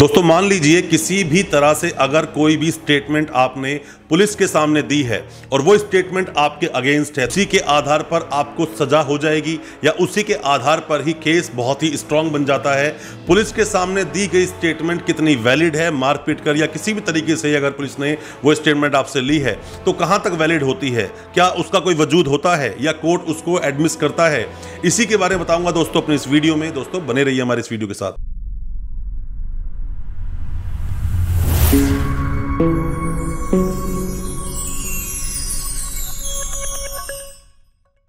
दोस्तों मान लीजिए किसी भी तरह से अगर कोई भी स्टेटमेंट आपने पुलिस के सामने दी है और वो स्टेटमेंट आपके अगेंस्ट है उसी के आधार पर आपको सजा हो जाएगी या उसी के आधार पर ही केस बहुत ही स्ट्रांग बन जाता है पुलिस के सामने दी गई स्टेटमेंट कितनी वैलिड है मारपीट कर या किसी भी तरीके से अगर पुलिस ने वो स्टेटमेंट आपसे ली है तो कहाँ तक वैलिड होती है क्या उसका कोई वजूद होता है या कोर्ट उसको एडमिस करता है इसी के बारे में बताऊँगा दोस्तों अपने इस वीडियो में दोस्तों बने रही हमारे इस वीडियो के साथ Música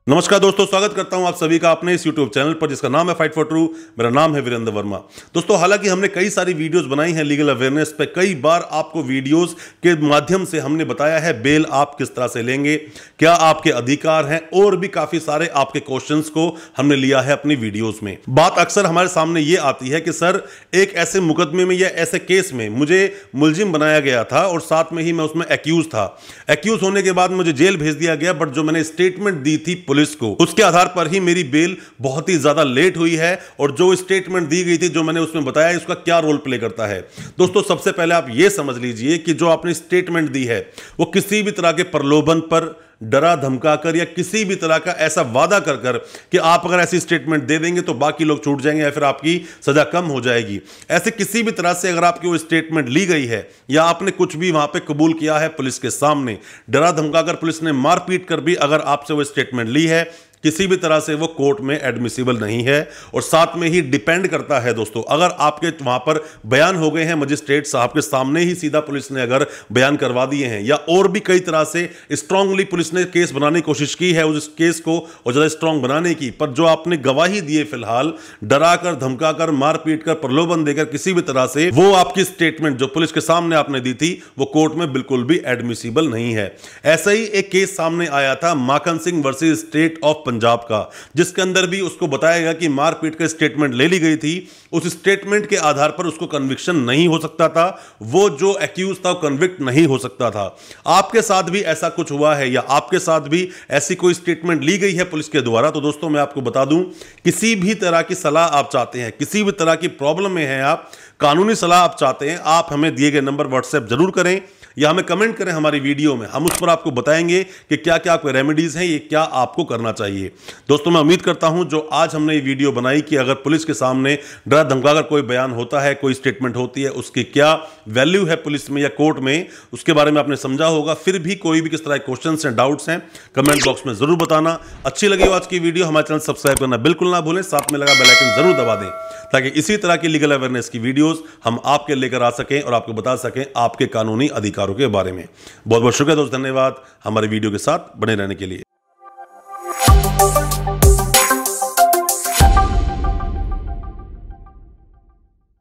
नमस्कार दोस्तों स्वागत करता हूं आप सभी का अपने इस YouTube चैनल पर जिसका नाम है फाइट फॉर ट्रू मेरा नाम है वीरेंद्र वर्मा दोस्तों हालांकि हमने कई सारी वीडियोस बनाई हैं लीगल अवेयरनेस पे कई बार आपको वीडियोस के माध्यम से हमने बताया है बेल आप किस तरह से लेंगे क्या आपके अधिकार हैं और भी काफी सारे आपके क्वेश्चन को हमने लिया है अपनी वीडियोज में बात अक्सर हमारे सामने ये आती है कि सर एक ऐसे मुकदमे में या ऐसे केस में मुझे मुलजिम बनाया गया था और साथ में ही मैं उसमें एक्यूज था एक्यूज होने के बाद मुझे जेल भेज दिया गया बट जो मैंने स्टेटमेंट दी थी पुलिस को उसके आधार पर ही मेरी बेल बहुत ही ज्यादा लेट हुई है और जो स्टेटमेंट दी गई थी जो मैंने उसमें बताया उसका क्या रोल प्ले करता है दोस्तों सबसे पहले आप यह समझ लीजिए कि जो आपने स्टेटमेंट दी है वो किसी भी तरह के प्रलोभन पर डरा धमका कर या किसी भी तरह का ऐसा वादा कर कर कि आप अगर ऐसी स्टेटमेंट दे देंगे तो बाकी लोग छूट जाएंगे या फिर आपकी सज़ा कम हो जाएगी ऐसे किसी भी तरह से अगर आपकी वो स्टेटमेंट ली गई है या आपने कुछ भी वहां पे कबूल किया है पुलिस के सामने डरा धमका कर पुलिस ने मारपीट कर भी अगर आपसे वो स्टेटमेंट ली है किसी भी तरह से वो कोर्ट में एडमिसिबल नहीं है और साथ में ही डिपेंड करता है दोस्तों अगर आपके वहां पर बयान हो गए हैं मजिस्ट्रेट साहब के सामने ही सीधा पुलिस ने अगर बयान करवा दिए हैं या और भी कई तरह से स्ट्रांगली पुलिस ने केस बनाने की कोशिश की है उस केस को और ज़्यादा स्ट्रांग बनाने की पर जो आपने गवाही दिए फिलहाल डरा कर धमका कर मारपीट कर प्रलोभन देकर किसी भी तरह से वो आपकी स्टेटमेंट जो पुलिस के सामने आपने दी थी वो कोर्ट में बिल्कुल भी एडमिसिबल नहीं है ऐसा ही एक केस सामने आया था Makhan Singh versus state of Punjab का जिसके अंदर भी उसको बताया गया कि मारपीट का स्टेटमेंट ले ली गई थी उस स्टेटमेंट के आधार पर उसको कन्विक्शन नहीं हो सकता था वो जो एक्यूज था कन्विक्ट नहीं हो सकता था आपके साथ भी ऐसा कुछ हुआ है या आपके साथ भी ऐसी कोई स्टेटमेंट ली गई है पुलिस के द्वारा तो दोस्तों मैं आपको बता दूं किसी भी तरह की सलाह आप चाहते हैं किसी भी तरह की प्रॉब्लम में है आप कानूनी सलाह आप चाहते हैं आप हमें दिए गए नंबर व्हाट्सएप जरूर करें या हमें कमेंट करें हमारी वीडियो में हम उस पर आपको बताएंगे कि क्या क्या आपके रेमेडीज़ हैं ये क्या आपको करना चाहिए दोस्तों मैं उम्मीद करता हूं जो आज हमने ये वीडियो बनाई कि अगर पुलिस के सामने डरा धमकाकर कोई बयान होता है कोई स्टेटमेंट होती है उसकी क्या वैल्यू है पुलिस में या कोर्ट में उसके बारे में आपने समझा होगा फिर भी कोई भी किस तरह के क्वेश्चन हैं डाउट्स हैं कमेंट बॉक्स में ज़रूर बताना अच्छी लगी आज की वीडियो हमारे चैनल सब्सक्राइब करना बिल्कुल ना भूलें साथ में लगा बेलाइकन जरूर दबा दें ताकि इसी तरह की लीगल अवेयरनेस की वीडियोस हम आपके लेकर आ सकें और आपको बता सकें आपके कानूनी अधिकारों के बारे में बहुत बहुत शुक्रिया दोस्त धन्यवाद हमारे वीडियो के साथ बने रहने के लिए